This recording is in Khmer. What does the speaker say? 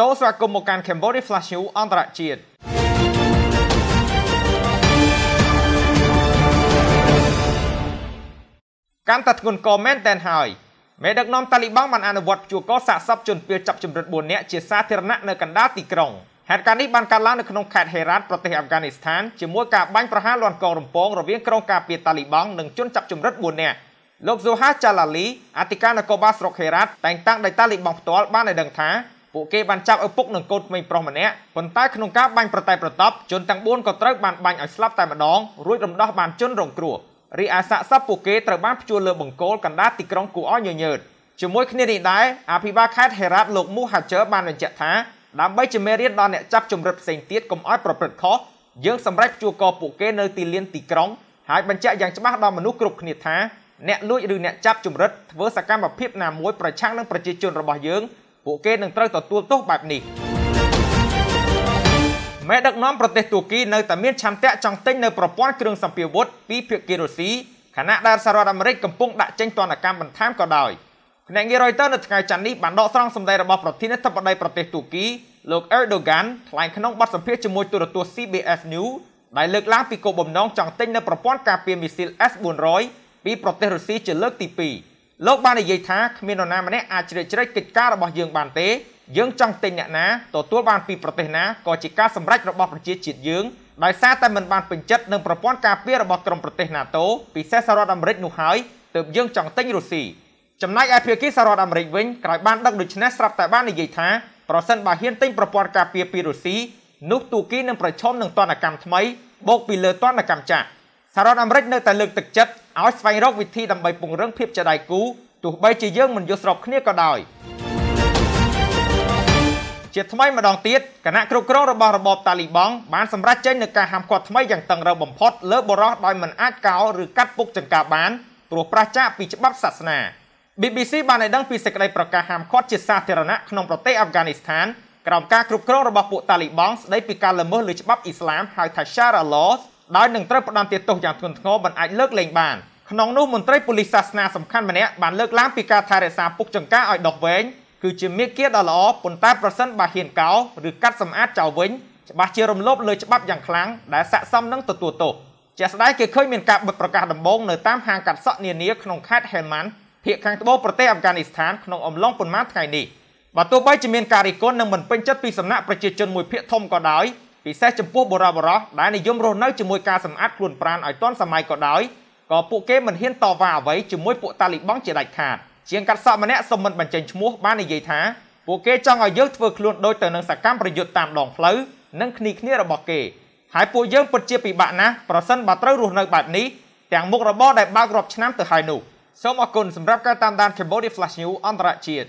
សូមស្វាគមន៍មកកាន់ Cambodia Flash News អន្តរជាតិកាន់តែធ្ងន់ក៏មែនតែនហើយមេដឹកនាំតាលីបង់បានអនុវត្តព្យួរកសាកសពជនពៀលចាប់ចម្រិត4នាក់ជាសាធារណៈនៅកណ្ដាលទីក្រុងហេតុការណ៍នេះបានកើតឡើងនៅក្នុងខេត្តហេរ៉ាតប្រទេសអាហ្វហ្គានីស្ថានជាមួយការបាញ់ប្រហារលាន់កងរំពងរវាងក្រុមការពារតាលីបង់និងជនចាប់ចម្រិត4នាក់លោក Zoha Jalali អធិការនគរបាលស្រុកហេរ៉ាតតែងតាំងដោយតាលីបង់ផ្ទាល់បានឲ្យដឹងថាពួកគេបានចាប់ឪពុកនិងកូនក្មេងប្រុសម្នាក់ប៉ុន្តែក្នុងការបាញ់ប្រតែប្រតប់ជនទាំង4ក៏ត្រូវបានបាញ់ឲ្យស្លាប់តែម្ដងរួចរំដោះបានជនរងគ្រោះរីឯសាកសពពួកគេត្រូវបានព្យួរលើបង្គោលកណ្ដាលទីក្រុងគួរឲ្យញញើតជាមួយ គ្នានេះដែរអភិបាលខេត្តហេរ៉ាតលោកមូហាជើបានបញ្ជាក់ថាដើម្បីជាមេរៀនដល់អ្នកចាប់ជំរិតផ្សេងទៀតកុំឲ្យ ប្រព្រឹត្តខុសយើងសម្រេចជួកពួកគេនៅទីលានទីក្រុងហើយបញ្ជាក់យ៉ាងច្បាស់ដល់មនុស្សគ្រប់គ្នាថាអ្នកលួចឬអ្នកចាប់ជំរិតធ្វើសកម្មភាពណាមួយប្រឆាំងនឹងប្រជាជនរបស់យើងពួកគេនឹងត្រូវទទួលទោសបែបនេះមេដឹកនាំប្រទេសទួរគីនៅតែមានឆន្ទៈចង់ទិញនៅប្រព័ន្ធគ្រឿងសម្ភារវុធពីភាគីរុស្ស៊ីខណៈដែលសហរដ្ឋអាមេរិកកំពុងដាក់ចេញទណ្ឌកម្មបន្ថែមក៏ដោយភ្នាក់ងារ Reuters នៅថ្ងៃច័ន្ទនេះបានដកស្រង់សម្ដីរបស់ប្រធានាធិបតីប្រទេសទួរគីលោក Erdogan ថ្លែងក្នុងបទសម្ភាសន៍ជាមួយទូរទស្សន៍ CBS News ដែលលើកឡើងពីគោលបំណងចង់ទិញនៅប្រព័ន្ធការពារមីស៊ីល S-400 ពីប្រទេសរុស្ស៊ីជាលើកទី2លោកបាននិយាយថាគ្មាននរណាម្នាក់អាចជ្រៀតជ្រែកកិច្ចការរបស់យើងបានទេយើងចង់ទិញអ្នកណាទទួលបានពីប្រទេសណាក៏ជាការសម្រេចរបស់ប្រជាជាតិយើងដោយសារតែមិនបានពេញចិត្តនឹងប្រព័ន្ធការពាររបស់ក្រុមប្រទេស NATO ពិសេសសហរដ្ឋអាមេរិកនោះហើយទើបយើងចង់ទិញរុស្ស៊ីចំណែកឯភាគីសហរដ្ឋអាមេរិកវិញក្រោយបានដឹកដូច្នេះស្រាប់តែបាននិយាយថាប្រសិនបើហ៊ានទិញប្រព័ន្ធការពារពីរុស្ស៊ីនោះទូគីនឹងប្រឈមនឹងទណ្ឌកម្មថ្មីបូកពីលើទណ្ឌកម្មចាស់សហរដ្ឋអាមេរិកនៅតែលើកទឹកចិត្តឲ្យស្វែងរកវិធីដើម្បីពង្រឹងភាពជាដៃគូ ទោះបីជាយើងមិនយល់ស្របគ្នាក៏ដោយជាថ្មីម្ដងទៀតគណៈគ្រប់គ្រងរបស់របបតាលីបង់បានសម្រេចចេញនូវការហាមឃាត់ថ្មីយ៉ាងតឹងរ៉ឹងបំផុតលើបរិសុទ្ធដោយមិនអាចកោឬកាត់ពុកចង្ការបានព្រោះប្រឆាចពីច្បាប់សាសនា BBC បានឲ្យដឹងពីសេចក្តីប្រកាសហាមឃាត់ជាសាធារណៈក្នុងប្រទេសអាហ្វហ្គានីស្ថានក្រោមការគ្រប់គ្រងរបស់ពួកតាលីបង់ស្ដីពីការល្មើសលើច្បាប់អ៊ីស្លាមហៅថា Sharia Law ដោយនឹងត្រូវផ្ដន្ទាទោសយ៉ាងធ្ងន់ធ្ងរមិនអាចលើកលែងបានក្នុងនោះមន្ត្រីប៉ូលីសសាសនាសំខាន់ម្នាក់បានលើកឡើងពីការថែរក្សាពុកចង្ការឲ្យដុះវែងគឺជាមេគាដ៏ល្អប៉ុន្តែប្រសិនបើហ៊ានកោឬកាត់សម្អាតចោលវិញច្បាស់ជារំលោភលើច្បាប់យ៉ាងខ្លាំងដែលស័ក្តិសមនឹងទទួលទោសជាក់ស្ដែងគេឃើញមានការបិទប្រកាសដំបងនៅតាមហាងកាត់សក់នានាក្នុងខេត្តហេម៉ាន់ភាគខាងត្បូងប្រទេសអាហ្វហ្គានីស្ថានក្នុងអំឡុងប៉ុន្មានថ្ងៃនេះបើទោះបីជាមានការរិះគន់និងមិនពេញចិត្តពីសំណាក់ប្រជាជនមួយភាគធំក៏ដោយពិសេសចំពោះបុរសបុរសដែលនិយមរស់នៅជាមួយការសម្អាតខ្លួនប្រាណឲ្យទាន់សម័យក៏ដោយក៏ពួកគេមិនហ៊ានតវ៉ាអ្វីជាមួយពួកតាលីបង់ជាដាច់ខាតជាងកាត់សក់ម្នាក់សូមមិនបញ្ចេញឈ្មោះបាននិយាយថា ពួកគេចង់ឲ្យយើងធ្វើខ្លួនដូចទៅនឹងសកម្មប្រយុទ្ធតាមដងផ្លូវនិងគ្នាគ្នារបស់គេហើយពួកយើងពិតជាពិបាកណាស់ប្រសិនបើត្រូវរស់នៅបែបនេះទាំងមុខរបរដែលបើករាប់ឆ្នាំទៅហើយនោះសូមអរគុណសម្រាប់ការតាមដាន Cambodia Flash News អន្តរជាតិ